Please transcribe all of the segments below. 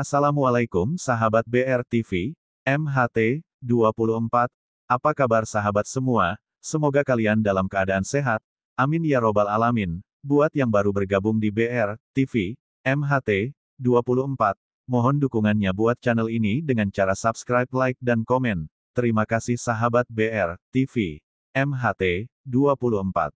Assalamualaikum sahabat BRTV, MHT, 24, apa kabar sahabat semua, semoga kalian dalam keadaan sehat, amin ya robbal alamin, buat yang baru bergabung di BRTV, MHT, 24, mohon dukungannya buat channel ini dengan cara subscribe, like dan komen, terima kasih sahabat BRTV, MHT, 24.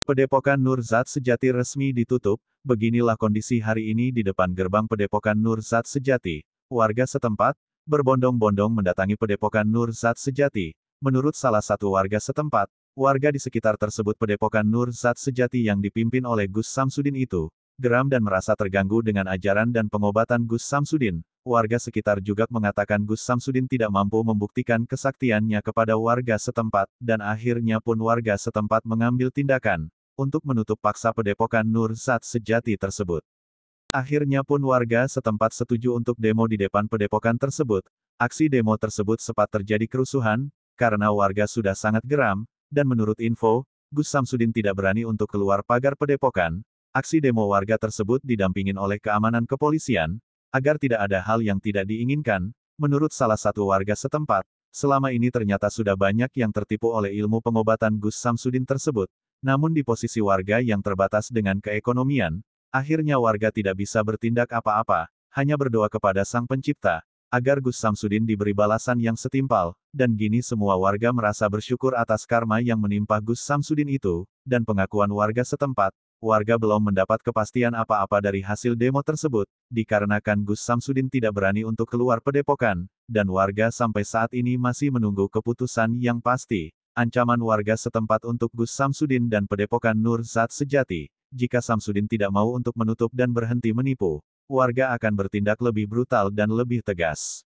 Pedepokan Nurzat Sejati resmi ditutup, beginilah kondisi hari ini di depan gerbang Pedepokan Nurzat Sejati. Warga setempat, berbondong-bondong mendatangi Pedepokan Nurzat Sejati. Menurut salah satu warga setempat, warga di sekitar tersebut Pedepokan Nurzat Sejati yang dipimpin oleh Gus Samsudin itu, geram dan merasa terganggu dengan ajaran dan pengobatan Gus Samsudin, warga sekitar juga mengatakan Gus Samsudin tidak mampu membuktikan kesaktiannya kepada warga setempat, dan akhirnya pun warga setempat mengambil tindakan untuk menutup paksa pedepokan Nur Zat sejati tersebut. Akhirnya pun warga setempat setuju untuk demo di depan pedepokan tersebut. Aksi demo tersebut sempat terjadi kerusuhan, karena warga sudah sangat geram, dan menurut info, Gus Samsudin tidak berani untuk keluar pagar pedepokan, Aksi demo warga tersebut didampingin oleh keamanan kepolisian, agar tidak ada hal yang tidak diinginkan, menurut salah satu warga setempat, selama ini ternyata sudah banyak yang tertipu oleh ilmu pengobatan Gus Samsudin tersebut, namun di posisi warga yang terbatas dengan keekonomian, akhirnya warga tidak bisa bertindak apa-apa, hanya berdoa kepada Sang Pencipta, agar Gus Samsudin diberi balasan yang setimpal, dan gini semua warga merasa bersyukur atas karma yang menimpa Gus Samsudin itu, dan pengakuan warga setempat, warga belum mendapat kepastian apa-apa dari hasil demo tersebut, dikarenakan Gus Samsudin tidak berani untuk keluar pedepokan, dan warga sampai saat ini masih menunggu keputusan yang pasti. Ancaman warga setempat untuk Gus Samsudin dan pedepokan Nur Zat sejati, jika Samsudin tidak mau untuk menutup dan berhenti menipu, warga akan bertindak lebih brutal dan lebih tegas.